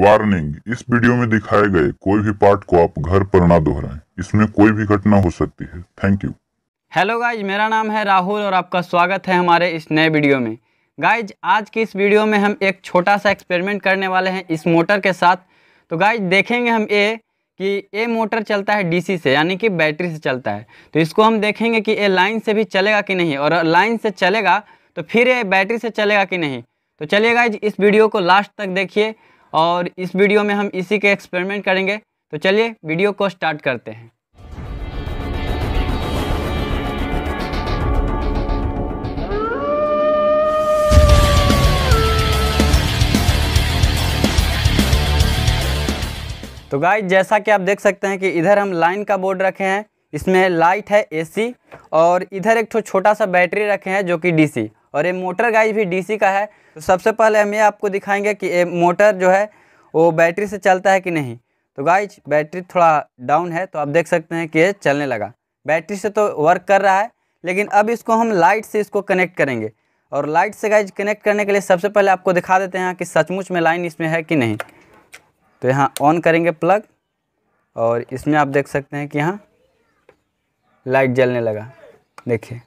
warning इस video में दिखाए गए कोई भी पार्ट को आप घर पर ना दोहराएं इसमें कोई भी घटना हो सकती है थैंक यू हेलो गाइज मेरा नाम है राहुल और आपका स्वागत है हमारे इस नए वीडियो में गाइज आज की इस वीडियो में हम एक छोटा सा एक्सपेरिमेंट करने वाले हैं इस मोटर के साथ तो गाइज देखेंगे हम ये कि ये मोटर चलता है डीसी से यानी कि बैटरी से चलता है तो इसको हम देखेंगे कि ये लाइन से भी चलेगा कि नहीं और लाइन से चलेगा तो फिर ये बैटरी से चलेगा कि नहीं तो चलिए गाइज इस वीडियो को लास्ट तक देखिए और इस वीडियो में हम इसी के एक्सपेरिमेंट करेंगे तो चलिए वीडियो को स्टार्ट करते हैं तो गाइस जैसा कि आप देख सकते हैं कि इधर हम लाइन का बोर्ड रखे हैं इसमें लाइट है एसी और इधर एक छोटा सा बैटरी रखे हैं जो कि डीसी और ये मोटर गाइज भी डीसी का है तो सबसे पहले हम ये आपको दिखाएंगे कि ये मोटर जो है वो बैटरी से चलता है कि नहीं तो गाइज बैटरी थोड़ा डाउन है तो आप देख सकते हैं कि ये चलने लगा बैटरी से तो वर्क कर रहा है लेकिन अब इसको हम लाइट से इसको कनेक्ट करेंगे और लाइट से गाइज कनेक्ट करने के लिए सबसे पहले आपको दिखा देते हैं कि सचमुच में लाइन इसमें है कि नहीं तो यहाँ ऑन करेंगे प्लग और इसमें आप देख सकते हैं कि यहाँ लाइट जलने लगा देखिए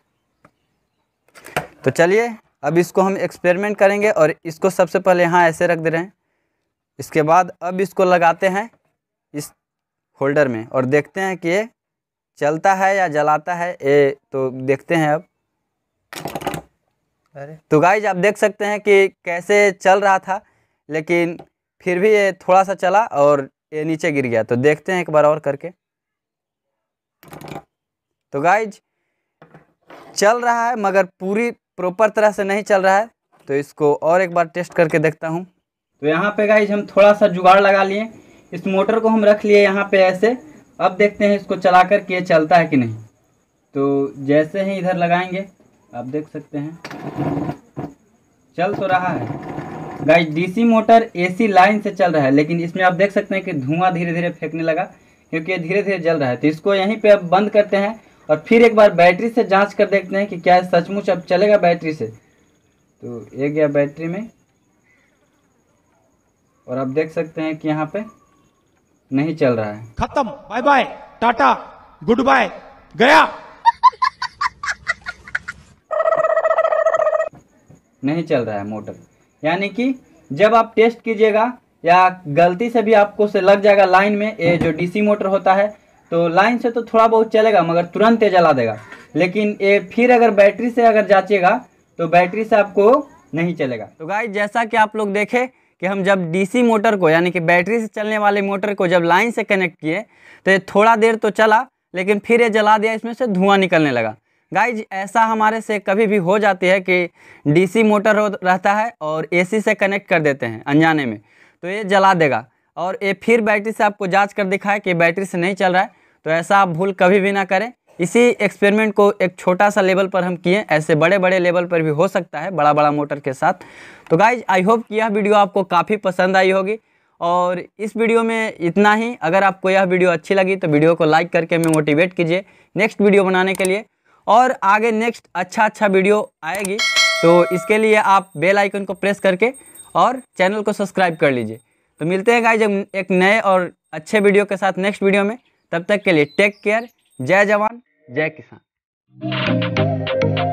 तो चलिए अब इसको हम एक्सपेरिमेंट करेंगे और इसको सबसे पहले यहाँ ऐसे रख दे रहे हैं इसके बाद अब इसको लगाते हैं इस होल्डर में और देखते हैं कि ये चलता है या जलाता है ये तो देखते हैं अब अरे तो गाइज आप देख सकते हैं कि कैसे चल रहा था लेकिन फिर भी ये थोड़ा सा चला और ये नीचे गिर गया तो देखते हैं एक बार और करके तो गाइज चल रहा है मगर पूरी प्रॉपर तरह से नहीं चल रहा है तो इसको और एक बार टेस्ट करके देखता हूँ तो यहाँ पे गाइज हम थोड़ा सा जुगाड़ लगा लिए इस मोटर को हम रख लिए यहाँ पे ऐसे अब देखते हैं इसको चला कर ये चलता है कि नहीं तो जैसे ही इधर लगाएंगे आप देख सकते हैं चल तो रहा है guys DC motor AC line से चल रहा है लेकिन इसमें आप देख सकते हैं कि धुआं धीरे धीरे फेंकने लगा क्योंकि ये धीरे धीरे जल रहा है तो इसको यहीं पे अब बंद करते हैं और फिर एक बार बैटरी से जांच कर देखते हैं कि क्या सचमुच अब चलेगा बैटरी से तो ये गया बैटरी में और आप देख सकते हैं कि यहाँ पे नहीं चल रहा है खत्म bye bye tata goodbye गया नहीं चल रहा है मोटर यानी कि जब आप टेस्ट कीजिएगा या गलती से भी आपको से लग जाएगा लाइन में ये जो डीसी मोटर होता है तो लाइन से तो थोड़ा बहुत चलेगा मगर तुरंत ये जला देगा लेकिन ये फिर अगर बैटरी से अगर जाँचेगा तो बैटरी से आपको नहीं चलेगा तो गाय जैसा कि आप लोग देखें कि हम जब डीसी मोटर को यानी कि बैटरी से चलने वाले मोटर को जब लाइन से कनेक्ट किए तो ये थोड़ा देर तो चला लेकिन फिर ये जला दिया इसमें से धुआं निकलने लगा गाइज ऐसा हमारे से कभी भी हो जाती है कि डीसी मोटर रहता है और एसी से कनेक्ट कर देते हैं अनजाने में तो ये जला देगा और ये फिर बैटरी से आपको जांच कर दिखाए कि बैटरी से नहीं चल रहा है तो ऐसा आप भूल कभी भी ना करें इसी एक्सपेरिमेंट को एक छोटा सा लेवल पर हम किए ऐसे बड़े बड़े लेवल पर भी हो सकता है बड़ा बड़ा मोटर के साथ तो गाइज आई होप कि यह वीडियो आपको काफ़ी पसंद आई होगी और इस वीडियो में इतना ही अगर आपको यह वीडियो अच्छी लगी तो वीडियो को लाइक करके हमें मोटिवेट कीजिए नेक्स्ट वीडियो बनाने के लिए और आगे नेक्स्ट अच्छा अच्छा वीडियो आएगी तो इसके लिए आप बेल आइकन को प्रेस करके और चैनल को सब्सक्राइब कर लीजिए तो मिलते हैं गाइज एक नए और अच्छे वीडियो के साथ नेक्स्ट वीडियो में तब तक के लिए टेक केयर जय जवान जय किसान